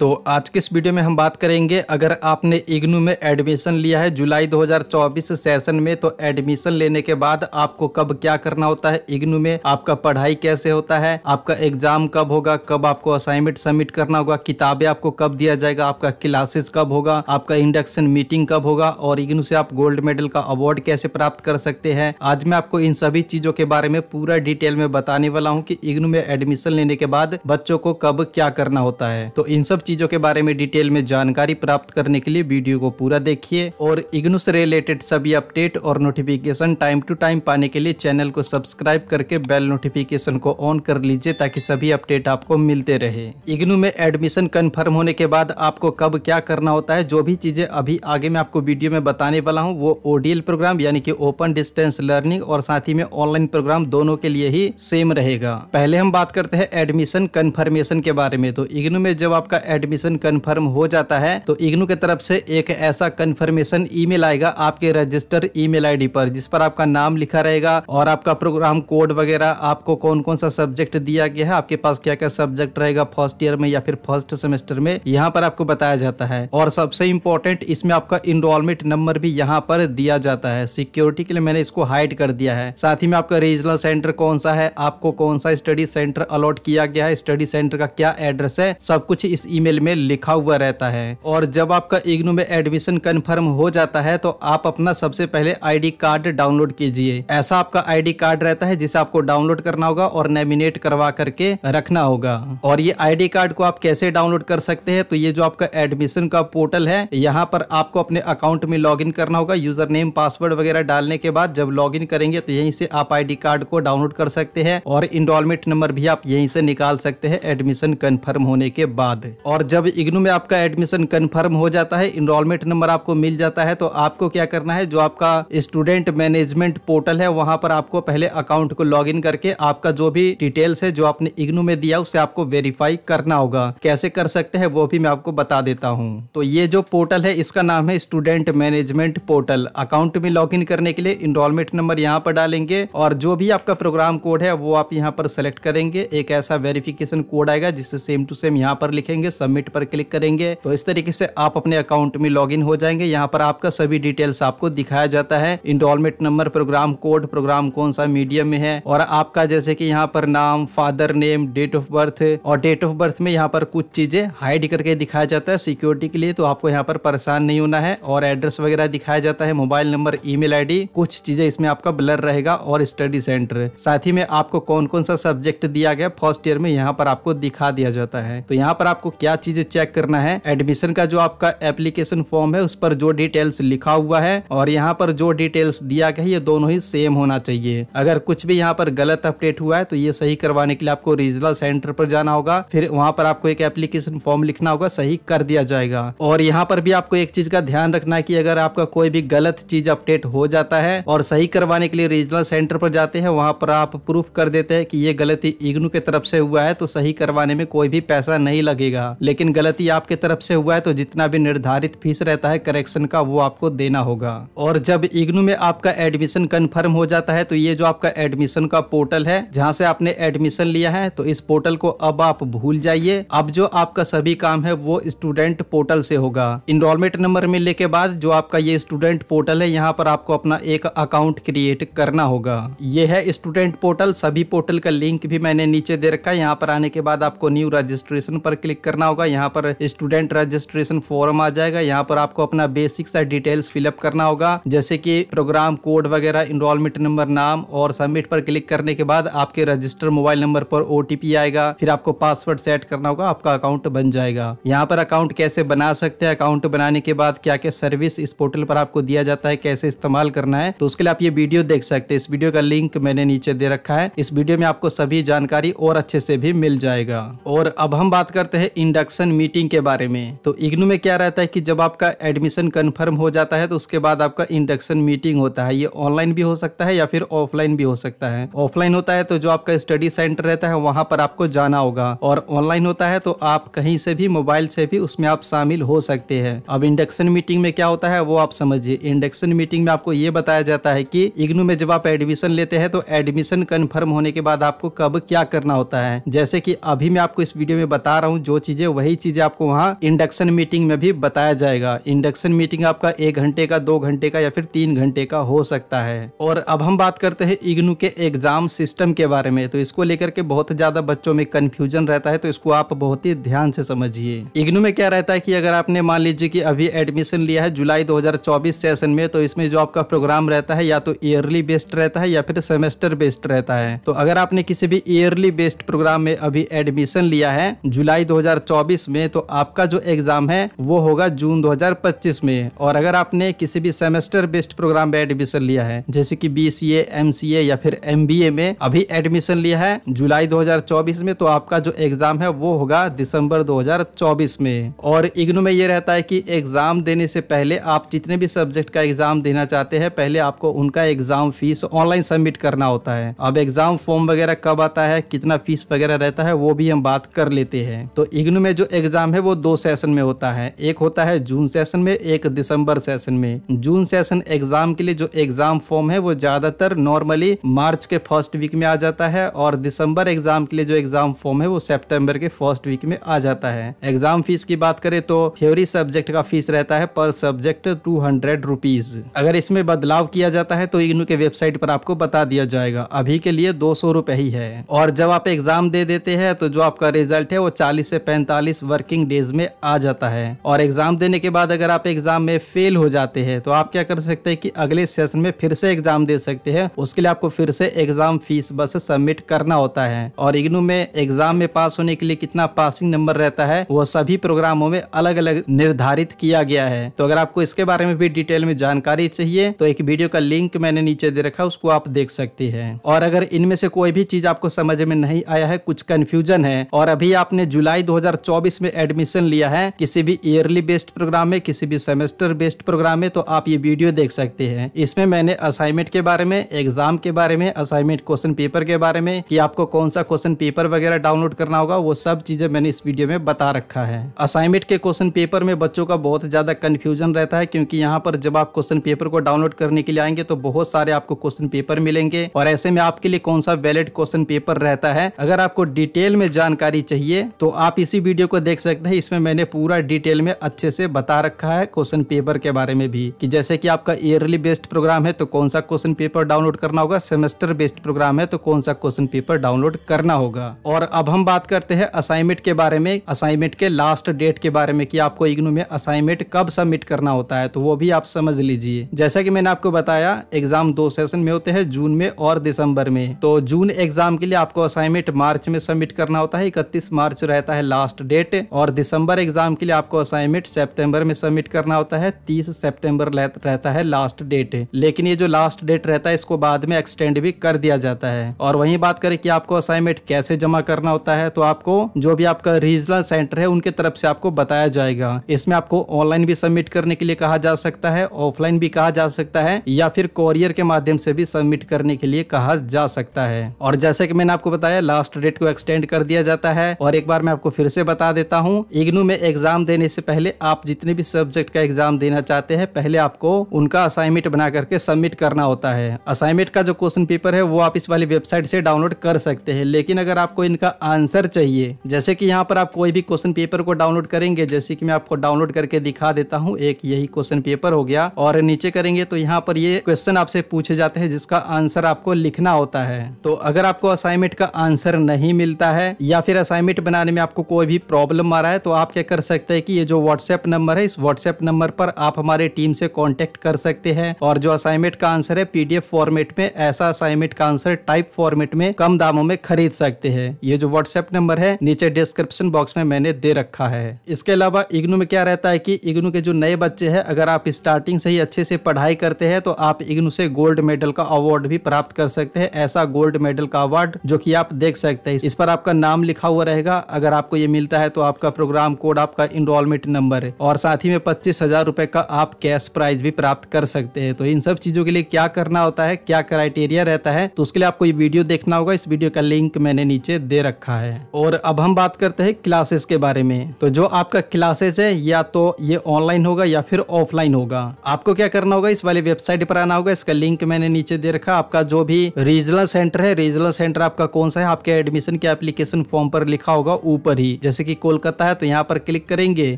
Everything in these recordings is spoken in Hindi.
तो आज के इस वीडियो में हम बात करेंगे अगर आपने इग्नू में एडमिशन लिया है जुलाई 2024 सेशन में तो एडमिशन लेने के बाद आपको कब क्या करना होता है इग्नू में आपका पढ़ाई कैसे होता है आपका एग्जाम कब होगा कब आपको असाइनमेंट सबमिट करना होगा किताबें आपको कब दिया जाएगा आपका क्लासेस कब होगा आपका इंडक्शन मीटिंग कब होगा और इग्नू से आप गोल्ड मेडल का अवार्ड कैसे प्राप्त कर सकते हैं आज मैं आपको इन सभी चीजों के बारे में पूरा डिटेल में बताने वाला हूँ की इग्नू में एडमिशन लेने के बाद बच्चों को कब क्या करना होता है तो इन सब चीज़ों के बारे में डिटेल में जानकारी प्राप्त करने के लिए वीडियो को पूरा देखिए और इग्नू से रिलेटेड सभी अपडेट और नोटिफिकेशन टाइम टू टाइम पाने के लिए चैनल को सब्सक्राइब करके बेल नोटिफिकेशन को ऑन कर लीजिए ताकि सभी अपडेट आपको मिलते रहे इग्नू में एडमिशन कन्फर्म होने के बाद आपको कब क्या करना होता है जो भी चीज़ें अभी आगे मैं आपको वीडियो में बताने वाला हूँ वो ओडीएल प्रोग्राम यानी कि ओपन डिस्टेंस लर्निंग और साथ ही में ऑनलाइन प्रोग्राम दोनों के लिए ही सेम रहेगा पहले हम बात करते हैं एडमिशन कन्फर्मेशन के बारे में तो इग्नू में जब आपका एडमिशन कंफर्म हो जाता है तो इग्नू की तरफ से एक ऐसा कंफर्मेशन ईमेल आएगा आपके रजिस्टर ईमेल आईडी पर जिस पर आपका नाम लिखा रहेगा और आपका प्रोग्राम कोड वगैरह आपको कौन कौन सा सब्जेक्ट दिया गया है आपके पास क्या क्या सब्जेक्ट रहेगा फर्स्ट ईयर में या फिर फर्स्ट सेमेस्टर में यहाँ पर आपको बताया जाता है और सबसे इम्पोर्टेंट इसमें आपका इनरोलमेंट नंबर भी यहाँ पर दिया जाता है सिक्योरिटी के लिए मैंने इसको हाइड कर दिया है साथ ही में आपका रीजनल सेंटर कौन सा है आपको कौन सा स्टडी सेंटर अलॉट किया गया है स्टडी सेंटर का क्या एड्रेस है सब कुछ इस ई ईमेल में लिखा हुआ रहता है और जब आपका इग्नू में एडमिशन कन्फर्म हो जाता है तो आप अपना सबसे पहले आईडी कार्ड डाउनलोड कीजिए ऐसा आपका आईडी कार्ड रहता है जिसे आपको डाउनलोड करना होगा और नेमिनेट करवा करके रखना होगा और ये आई कार्ड को आप कैसे डाउनलोड कर सकते हैं तो ये जो आपका एडमिशन का पोर्टल है यहाँ पर आपको अपने अकाउंट में लॉग करना होगा यूजर नेम पासवर्ड वगैरह डालने के बाद जब लॉग करेंगे तो यहीं से आप आई कार्ड को डाउनलोड कर सकते हैं और इनरोलमेंट नंबर भी आप यहीं से निकाल सकते हैं एडमिशन कंफर्म होने के बाद और और जब इग्नू में आपका एडमिशन कन्फर्म हो जाता है इनरोलमेंट नंबर आपको मिल जाता है तो आपको क्या करना है जो आपका स्टूडेंट मैनेजमेंट पोर्टल है वहां पर आपको पहले अकाउंट को लॉग करके आपका जो भी डिटेल्स है जो आपने इग्नू में दिया उसे आपको वेरीफाई करना होगा कैसे कर सकते हैं वो भी मैं आपको बता देता हूँ तो ये जो पोर्टल है इसका नाम है स्टूडेंट मैनेजमेंट पोर्टल अकाउंट में लॉग करने के लिए इनरोलमेंट नंबर यहाँ पर डालेंगे और जो भी आपका प्रोग्राम कोड है वो आप यहाँ पर सेलेक्ट करेंगे एक ऐसा वेरिफिकेशन कोड आएगा जिससे सेम टू सेम यहाँ पर लिखेंगे सबमिट पर क्लिक करेंगे तो इस तरीके से आप अपने अकाउंट में लॉग हो जाएंगे यहाँ पर आपका सभी डिटेल्स आपको दिखाया जाता है enrolment number programme code programme कौन सा मीडियम में है और आपका जैसे की यहाँ पर नाम father name date of birth और डेट ऑफ बर्थ में यहाँ पर कुछ चीजें हाइड करके दिखाया जाता है सिक्योरिटी के लिए तो आपको यहाँ पर परेशान नहीं होना है और एड्रेस वगैरह दिखाया जाता है मोबाइल नंबर ईमेल आईडी कुछ चीजें इसमें आपका ब्लर रहेगा और स्टडी सेंटर साथ ही में आपको कौन कौन सा सब्जेक्ट दिया गया फर्स्ट ईयर में यहाँ पर आपको दिखा दिया जाता है तो यहाँ पर आपको क्या क्या चीजें चेक करना है एडमिशन का जो आपका एप्लीकेशन फॉर्म है उस पर जो डिटेल्स लिखा हुआ है और यहाँ पर जो डिटेल्स दिया गया है ये दोनों ही सेम होना चाहिए अगर कुछ भी यहाँ पर गलत अपडेट हुआ है तो ये सही करवाने के लिए आपको रीजनल सेंटर पर जाना होगा फिर वहाँ पर आपको एक एप्लीकेशन फॉर्म लिखना होगा सही कर दिया जाएगा और यहाँ पर भी आपको एक चीज का ध्यान रखना है की अगर आपका कोई भी गलत चीज अपडेट हो जाता है और सही करवाने के लिए रीजनल सेंटर पर जाते हैं वहाँ पर आप प्रूफ कर देते हैं कि ये गलती इग्नू के तरफ से हुआ है तो सही करवाने में कोई भी पैसा नहीं लगेगा लेकिन गलती आपके तरफ से हुआ है तो जितना भी निर्धारित फीस रहता है करेक्शन का वो आपको देना होगा और जब इग्नू में आपका एडमिशन कन्फर्म हो जाता है तो ये जो आपका एडमिशन का पोर्टल है जहाँ से आपने एडमिशन लिया है तो इस पोर्टल को अब आप भूल जाइए अब जो आपका सभी काम है वो स्टूडेंट पोर्टल से होगा इनरोलमेंट नंबर मिलने के बाद जो आपका ये स्टूडेंट पोर्टल है यहाँ पर आपको अपना एक अकाउंट क्रिएट करना होगा ये है स्टूडेंट पोर्टल सभी पोर्टल का लिंक भी मैंने नीचे दे रखा है यहाँ पर आने के बाद आपको न्यू रजिस्ट्रेशन पर क्लिक करना करना होगा यहाँ पर स्टूडेंट रजिस्ट्रेशन फॉर्म आ जाएगा यहाँ पर आपको अपना बेसिक सा डिटेल्स फिलअप करना होगा जैसे कि प्रोग्राम कोड वगैरह इनरोलमेंट नंबर नाम और सबमिट पर क्लिक करने के बाद आपके रजिस्टर मोबाइल नंबर पर ओ आएगा फिर आपको पासवर्ड सेट करना होगा आपका अकाउंट बन जाएगा यहाँ पर अकाउंट कैसे बना सकते हैं अकाउंट बनाने के बाद क्या क्या सर्विस इस पोर्टल पर आपको दिया जाता है कैसे इस्तेमाल करना है तो उसके लिए आप ये वीडियो देख सकते हैं इस वीडियो का लिंक मैंने नीचे दे रखा है इस वीडियो में आपको सभी जानकारी और अच्छे से भी मिल जाएगा और अब हम बात करते हैं इंड इंडक्शन मीटिंग के बारे में तो इग्नू में क्या रहता है कि जब आपका एडमिशन कन्फर्म हो जाता है तो उसके बाद आपका इंडक्शन मीटिंग होता है ये ऑनलाइन भी हो सकता है या फिर ऑफलाइन भी हो सकता है ऑफलाइन होता है तो जो आपका स्टडी सेंटर रहता है वहां पर आपको जाना होगा और ऑनलाइन होता है तो आप कहीं से भी मोबाइल से भी उसमें आप शामिल हो सकते हैं अब इंडक्शन मीटिंग में क्या होता है वो आप समझिए इंडक्शन मीटिंग में आपको ये बताया जाता है कि इग्नू में जब आप एडमिशन लेते हैं तो एडमिशन कन्फर्म होने के बाद आपको कब क्या करना होता है जैसे कि अभी मैं आपको इस वीडियो में बता रहा हूँ जो चीजें कीजिए वही चीज़ आपको वहाँ इंडक्शन मीटिंग में भी बताया जाएगा इंडक्शन मीटिंग आपका एक घंटे का दो घंटे का या फिर तीन घंटे का हो सकता है और अब हम बात करते हैं इग्नू के एग्जाम सिस्टम के बारे में तो इसको लेकर के बहुत ज़्यादा बच्चों में कंफ्यूजन रहता है तो इसको आप बहुत ही ध्यान से समझिए इग्नू में क्या रहता है कि अगर आपने मान लीजिए कि अभी एडमिशन लिया है जुलाई 2024 सेशन में तो इसमें जो आपका प्रोग्राम रहता है या तो ईयरली बेस्ड रहता है या फिर सेमेस्टर बेस्ड रहता है तो अगर आपने किसी भी ईयरली बेस्ड प्रोग्राम में अभी एडमिशन लिया है जुलाई दो 2024 में तो आपका जो एग्ज़ाम है वो होगा जून 2025 में और अगर आपने किसी भी सेमेस्टर बेस्ड प्रोग्राम में एडमिशन लिया है जैसे कि बी सी या फिर एम में अभी एडमिशन लिया है जुलाई 2024 में तो आपका जो एग्ज़ाम है वो होगा दिसंबर 2024 में और इग्नू में ये रहता है कि एग्ज़ाम देने से पहले आप जितने भी सब्जेक्ट का एग्ज़ाम देना चाहते हैं पहले आपको उनका एग्ज़ाम फीस ऑनलाइन सबमिट करना होता है अब एग्ज़ाम फॉर्म वगैरह कब आता है कितना फीस वगैरह रहता है वो भी हम बात कर लेते हैं तो इग्नू में जो एग्ज़ाम है वो दो सेशन में होता है एक होता है जून सेशन में एक दिसंबर सेशन में जून सेशन एग्ज़ाम के लिए जो एग्ज़ाम फॉर्म है वो ज़्यादातर नॉर्मली मार्च के फर्स्ट वीक में आ जाता है और दिसंबर एग्ज़ाम के लिए जो एग्ज़ाम फॉर्म है वो सेप्टेम्बर के फर्स्ट वीक में आ जाता है एग्ज़ाम फीस की बात करें तो थ्योरी सब्जेक्ट का फीस रहता है पर सब्जेक्ट टू हंड्रेड रुपीज़ अगर इसमें बदलाव किया जाता है तो इग्नू के वेबसाइट पर आपको बता दिया जाएगा अभी के लिए दो सौ रुपए ही है और जब आप एग्ज़ाम दे देते हैं तो जो आपका रिजल्ट है वो चालीस से पैंतालीस 45 वर्किंग डेज में आ जाता है और एग्जाम देने के बाद अगर आप एग्जाम में फेल हो जाते हैं तो आप क्या कर सकते हैं कि अगले सेशन में फिर से एग्जाम दे सकते हैं उसके लिए आपको फिर से एग्जाम फीस बस सबमिट करना होता है और इग्नू में एग्जाम में पास होने के लिए कितना पासिंग नंबर रहता है वो सभी प्रोग्रामों में अलग अलग निर्धारित किया गया है तो अगर आपको इसके बारे में भी डिटेल में जानकारी चाहिए तो एक वीडियो का लिंक मैंने नीचे दे रखा उसको आप देख सकते हैं और अगर इनमें से कोई भी चीज आपको समझ में नहीं आया है कुछ कंफ्यूजन है और अभी आपने जुलाई 2024 में एडमिशन लिया है किसी भी ईयरली बेस्ड प्रोग्राम में किसी भी सेमेस्टर बेस्ड प्रोग्राम में तो आप ये वीडियो देख सकते हैं इसमें मैंने असाइनमेंट के बारे में एग्जाम के बारे में असाइनमेंट क्वेश्चन पेपर के बारे में कि आपको कौन सा क्वेश्चन पेपर वगैरह डाउनलोड करना होगा वो सब चीजें मैंने इस वीडियो में बता रखा है असाइनमेंट के क्वेश्चन पेपर में बच्चों का बहुत ज्यादा कन्फ्यूजन रहता है क्योंकि यहाँ पर जब आप क्वेश्चन पेपर को डाउनलोड करने के लिए आएंगे तो बहुत सारे आपको क्वेश्चन पेपर मिलेंगे और ऐसे में आपके लिए कौन सा वैलिड क्वेश्चन पेपर रहता है अगर आपको डिटेल में जानकारी चाहिए तो आप इसी वीडियो वीडियो को देख सकते हैं इसमें मैंने पूरा डिटेल में अच्छे से बता रखा है क्वेश्चन पेपर के बारे में भी कि जैसे कि आपका ईयरली बेस्ड प्रोग्राम है तो कौन सा क्वेश्चन पेपर डाउनलोड करना होगा सेमेस्टर बेस्ड प्रोग्राम है तो कौन सा क्वेश्चन पेपर डाउनलोड करना होगा और अब हम बात करते हैं असाइनमेंट के बारे में असाइनमेंट के लास्ट डेट के बारे में कि आपको इग्नू में असाइनमेंट कब सबमिट करना होता है तो वो भी आप समझ लीजिए जैसा कि मैंने आपको बताया एग्जाम दो सेशन में होते हैं जून में और दिसंबर में तो जून एग्जाम के लिए आपको असाइनमेंट मार्च में सबमिट करना होता है इकतीस मार्च रहता है लास्ट लास्ट डेट और दिसंबर एग्जाम के लिए आपको असाइनमेंट सेप्टेम्बर में सबमिट करना होता है तीस सेप्टेम्बर रहता है लास्ट डेट लेकिन ये जो लास्ट डेट रहता है इसको बाद में एक्सटेंड भी कर दिया जाता है और वही बात करें कि आपको असाइनमेंट कैसे जमा करना होता है तो आपको जो भी आपका रीजनल सेंटर है उनके तरफ से आपको बताया जाएगा इसमें आपको ऑनलाइन भी सबमिट करने के लिए कहा जा सकता है ऑफलाइन भी कहा जा सकता है या फिर कोरियर के माध्यम से भी सबमिट करने के लिए कहा जा सकता है और जैसे कि मैंने आपको बताया लास्ट डेट को एक्सटेंड कर दिया जाता है और एक बार मैं आपको फिर से बता देता हूँ इग्नू में एग्जाम देने से पहले आप जितने भी सब्जेक्ट का एग्जाम देना चाहते हैं पहले आपको उनका असाइनमेंट बना करके सबमिट करना होता है असाइनमेंट का जो क्वेश्चन पेपर है वो आप इस वाली वेबसाइट से डाउनलोड कर सकते हैं लेकिन अगर आपको इनका आंसर चाहिए जैसे कि यहाँ पर आप कोई भी क्वेश्चन पेपर को डाउनलोड करेंगे जैसे कि मैं आपको डाउनलोड करके दिखा देता हूँ एक यही क्वेश्चन पेपर हो गया और नीचे करेंगे तो यहाँ पर ये क्वेश्चन आपसे पूछे जाते हैं जिसका आंसर आपको लिखना होता है तो अगर आपको असाइनमेंट का आंसर नहीं मिलता है या फिर असाइनमेंट बनाने में आपको कोई भी भी प्रॉब्लम आ रहा है तो आप क्या कर सकते हैं कि ये जो व्हाट्सएप नंबर है इस व्हाट्सएप नंबर पर आप हमारे टीम से कॉन्टेक्ट कर सकते हैं और जो असाइनमेंट का आंसर है पीडीएफ फॉर्मेट में ऐसा असाइनमेंट का आंसर टाइप फॉर्मेट में कम दामों में खरीद सकते हैं ये जो व्हाट्सएप नंबर है नीचे डिस्क्रिप्शन बॉक्स में मैंने दे रखा है इसके अलावा इग्नू में क्या रहता है की इग्नू के जो नए बच्चे है अगर आप स्टार्टिंग से ही अच्छे से पढ़ाई करते हैं तो आप इग्नू से गोल्ड मेडल का अवार्ड भी प्राप्त कर सकते हैं ऐसा गोल्ड मेडल का अवार्ड जो कि आप देख सकते हैं इस पर आपका नाम लिखा हुआ रहेगा अगर आपको ये मिल मिलता है तो आपका प्रोग्राम कोड आपका इनरोलमेंट नंबर है और साथ ही में पच्चीस हजार रुपए का आप कैश प्राइज भी प्राप्त कर सकते हैं तो इन सब चीजों के लिए क्या करना होता है क्या क्राइटेरिया रहता है तो उसके लिए आपको ये वीडियो देखना होगा इस वीडियो का लिंक मैंने नीचे दे रखा है और अब हम बात करते हैं क्लासेस के बारे में तो जो आपका क्लासेस है या तो ये ऑनलाइन होगा या फिर ऑफलाइन होगा आपको क्या करना होगा इस वाली वेबसाइट पर आना होगा इसका लिंक मैंने नीचे दे रखा है आपका जो भी रीजनल सेंटर है रीजनल सेंटर आपका कौन सा है आपके एडमिशन के एप्लीकेशन फॉर्म पर लिखा होगा ऊपर ही जैसे जैसे कि कोलकाता है तो यहाँ पर क्लिक करेंगे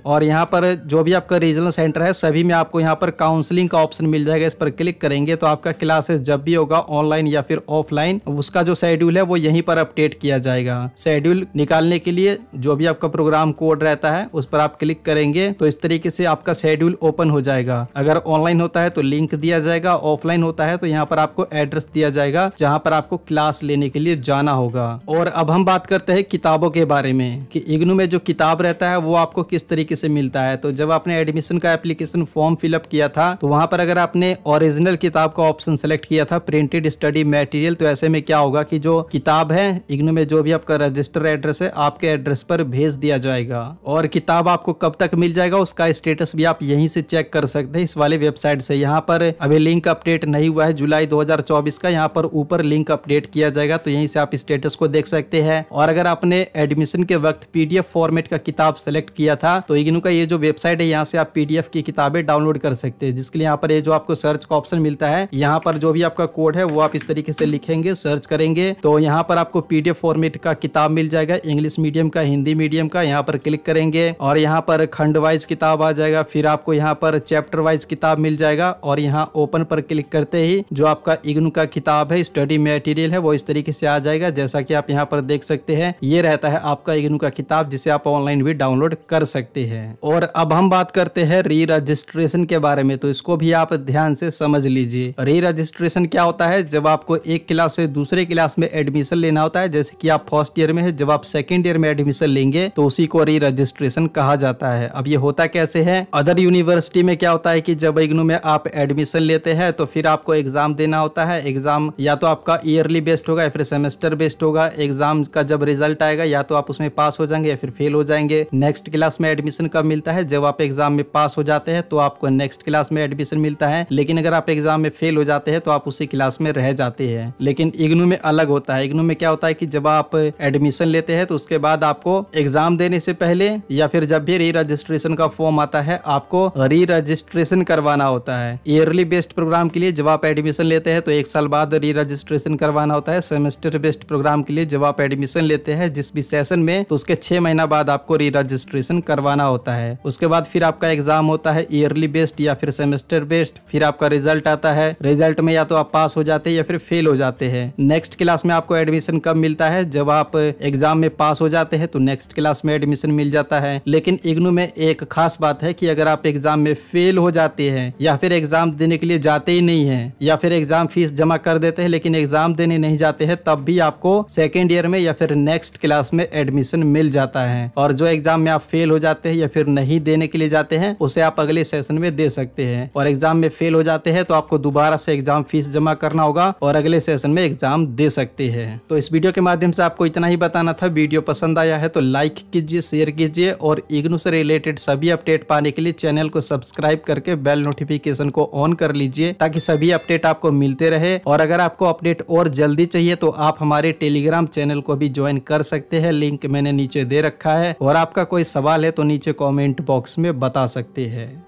और यहाँ पर जो भी आपका रीजनल सेंटर है सभी में आपको यहाँ पर काउंसलिंग का ऑप्शन मिल जाएगा इस पर क्लिक करेंगे तो आपका क्लासेस जब भी होगा ऑनलाइन या फिर ऑफलाइन उसका जो शेड्यूल है वो यहीं पर अपडेट किया जाएगा शेड्यूल निकालने के लिए जो भी आपका प्रोग्राम कोड रहता है उस पर आप क्लिक करेंगे तो इस तरीके से आपका शेड्यूल ओपन हो जाएगा अगर ऑनलाइन होता है तो लिंक दिया जाएगा ऑफलाइन होता है तो यहाँ पर आपको एड्रेस दिया जाएगा जहाँ पर आपको क्लास लेने के लिए जाना होगा और अब हम बात करते हैं किताबों के बारे में कि इग्नू में जो किताब रहता है वो आपको किस तरीके से मिलता है तो जब आपने एडमिशन का एप्लीकेशन फॉर्म फिलअप किया था तो वहां पर अगर आपने ओरिजिनल किताब का ऑप्शन सेलेक्ट किया था प्रिंटेड स्टडी मटेरियल तो ऐसे में क्या होगा कि जो किताब है इग्नू में जो भी आपका रजिस्टर एड्रेस है आपके एड्रेस पर भेज दिया जाएगा और किताब आपको कब तक मिल जाएगा उसका स्टेटस भी आप यहीं से चेक कर सकते हैं इस वाले वेबसाइट से यहाँ पर अभी लिंक अपडेट नहीं हुआ है जुलाई 2024 का यहाँ पर ऊपर लिंक अपडेट किया जाएगा तो यहीं से आप स्टेटस को देख सकते हैं और अगर आपने एडमिशन के वक्त पी पीडीएफ फॉर्मेट का किताब सेलेक्ट किया था तो इग्नू का ये जो वेबसाइट है यहाँ से आप पीडीएफ की किताबें डाउनलोड कर सकते हैं जिसके लिए यहाँ पर ये जो आपको सर्च का ऑप्शन मिलता है यहाँ पर जो भी आपका कोड है वो आप इस तरीके से लिखेंगे सर्च करेंगे तो यहाँ पर आपको पीडीएफ फॉर्मेट का किताब मिल जाएगा इंग्लिश मीडियम का हिंदी मीडियम का यहाँ पर क्लिक करेंगे और यहाँ पर खंड वाइज किताब आ जाएगा फिर आपको यहाँ पर चैप्टर वाइज किताब मिल जाएगा और यहाँ ओपन पर क्लिक करते ही जो आपका इग्नू का किताब है स्टडी मेटीरियल है वो इस तरीके से आ जाएगा जैसा की आप यहाँ पर देख सकते हैं ये रहता है आपका इग्नू का किताब ऐप जिसे आप ऑनलाइन भी डाउनलोड कर सकते हैं और अब हम बात करते हैं री रजिस्ट्रेशन के बारे में तो इसको भी आप ध्यान से समझ लीजिए री रजिस्ट्रेशन क्या होता है जब आपको एक क्लास से दूसरे क्लास में एडमिशन लेना होता है जैसे कि आप फर्स्ट ईयर में है जब आप सेकेंड ईयर में एडमिशन लेंगे तो उसी को री रजिस्ट्रेशन कहा जाता है अब ये होता कैसे है अदर यूनिवर्सिटी में क्या होता है कि जब इग्नू में आप एडमिशन लेते हैं तो फिर आपको एग्जाम देना होता है एग्जाम या तो आपका ईयरली बेस्ड होगा या फिर सेमेस्टर बेस्ड होगा एग्जाम का जब रिजल्ट आएगा या तो आप उसमें पास हो जाएंगे फिर फेल हो जाएंगे नेक्स्ट क्लास में एडमिशन कब मिलता है जब आप एग्जाम में पास हो जाते हैं तो आपको नेक्स्ट क्लास में एडमिशन मिलता है लेकिन अगर आप एग्जाम में फेल हो जाते हैं तो आप उसी क्लास में रह जाते हैं लेकिन इग्नू में अलग होता है इग्नू में क्या होता है की जब आप एडमिशन लेते हैं तो उसके बाद आपको एग्जाम देने से पहले या फिर जब भी री रजिस्ट्रेशन का फॉर्म आता है आपको री रजिस्ट्रेशन करवाना होता है ईयरली बेस्ड प्रोग्राम के लिए जब आप एडमिशन लेते हैं तो एक साल बाद री रजिस्ट्रेशन करवाना होता है सेमेस्टर बेस्ड प्रोग्राम के लिए जब आप एडमिशन लेते हैं जिस भी सेशन में तो उसके छह छः महीना बाद आपको री रजिस्ट्रेशन करवाना होता है उसके बाद फिर आपका एग्जाम होता है ईयरली बेस्ड या फिर सेमेस्टर बेस्ड फिर आपका रिजल्ट आता है रिजल्ट में या तो आप पास हो जाते हैं या फिर फेल हो जाते हैं नेक्स्ट क्लास में आपको एडमिशन कब मिलता है जब आप एग्जाम में पास हो जाते हैं तो नेक्स्ट क्लास में एडमिशन मिल जाता है लेकिन इग्नू में एक खास बात है कि अगर आप एग्जाम में फेल हो जाते हैं या फिर एग्जाम देने के लिए जाते ही नहीं है या फिर एग्जाम फीस जमा कर देते हैं लेकिन एग्जाम देने नहीं जाते हैं तब भी आपको सेकेंड ईयर में या फिर नेक्स्ट क्लास में एडमिशन मिल जाता जाता है और जो एग्जाम में आप फेल हो जाते हैं या फिर नहीं देने के लिए जाते हैं उसे आप अगले सेशन में दे सकते हैं और एग्जाम में फेल हो जाते हैं तो आपको दोबारा से एग्जाम फीस जमा करना होगा और अगले सेशन में एग्जाम दे सकते हैं तो इस वीडियो के माध्यम से आपको इतना ही बताना था वीडियो पसंद आया है तो लाइक कीजिए शेयर कीजिए और इग्नू से रिलेटेड सभी अपडेट पाने के लिए चैनल को सब्सक्राइब करके बेल नोटिफिकेशन को ऑन कर लीजिए ताकि सभी अपडेट आपको मिलते रहे और अगर आपको अपडेट और जल्दी चाहिए तो आप हमारे टेलीग्राम चैनल को भी ज्वाइन कर सकते हैं लिंक मैंने नीचे दे दे रखा है और आपका कोई सवाल है तो नीचे कॉमेंट बॉक्स में बता सकते हैं